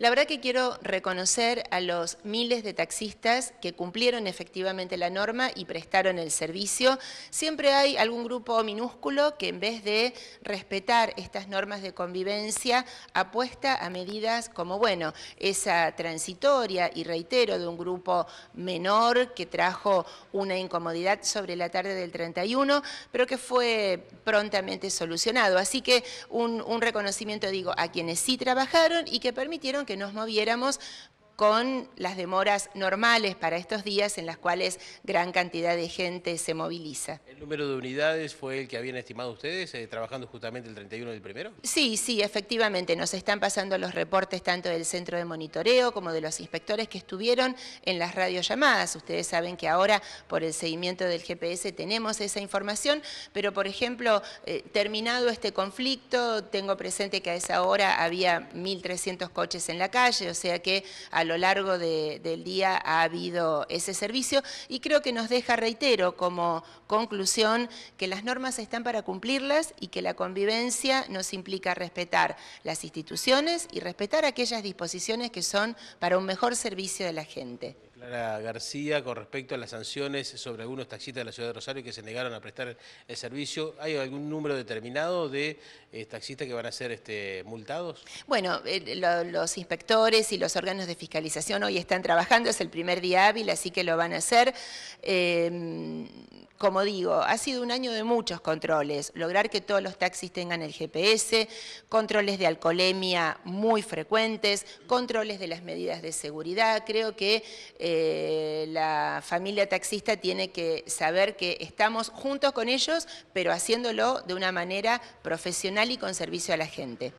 La verdad que quiero reconocer a los miles de taxistas que cumplieron efectivamente la norma y prestaron el servicio. Siempre hay algún grupo minúsculo que en vez de respetar estas normas de convivencia apuesta a medidas como, bueno, esa transitoria y reitero de un grupo menor que trajo una incomodidad sobre la tarde del 31, pero que fue prontamente solucionado. Así que un reconocimiento, digo, a quienes sí trabajaron y que permitieron que que nos moviéramos con las demoras normales para estos días en las cuales gran cantidad de gente se moviliza. ¿El número de unidades fue el que habían estimado ustedes, eh, trabajando justamente el 31 del primero? Sí, sí, efectivamente, nos están pasando los reportes tanto del centro de monitoreo como de los inspectores que estuvieron en las radiollamadas, Ustedes saben que ahora por el seguimiento del GPS tenemos esa información, pero por ejemplo, eh, terminado este conflicto, tengo presente que a esa hora había 1.300 coches en la calle, o sea que a a lo largo del día ha habido ese servicio y creo que nos deja, reitero, como conclusión, que las normas están para cumplirlas y que la convivencia nos implica respetar las instituciones y respetar aquellas disposiciones que son para un mejor servicio de la gente. Clara García con respecto a las sanciones sobre algunos taxistas de la ciudad de Rosario que se negaron a prestar el servicio. ¿Hay algún número determinado de eh, taxistas que van a ser este, multados? Bueno, los inspectores y los órganos de fiscalización hoy están trabajando, es el primer día hábil, así que lo van a hacer. Em, como digo, ha sido un año de muchos controles. Lograr que todos los taxis tengan el GPS, controles de alcoholemia muy frecuentes, controles de las medidas de seguridad. Creo que eh, la familia taxista tiene que saber que estamos juntos con ellos, pero haciéndolo de una manera profesional y con servicio a la gente.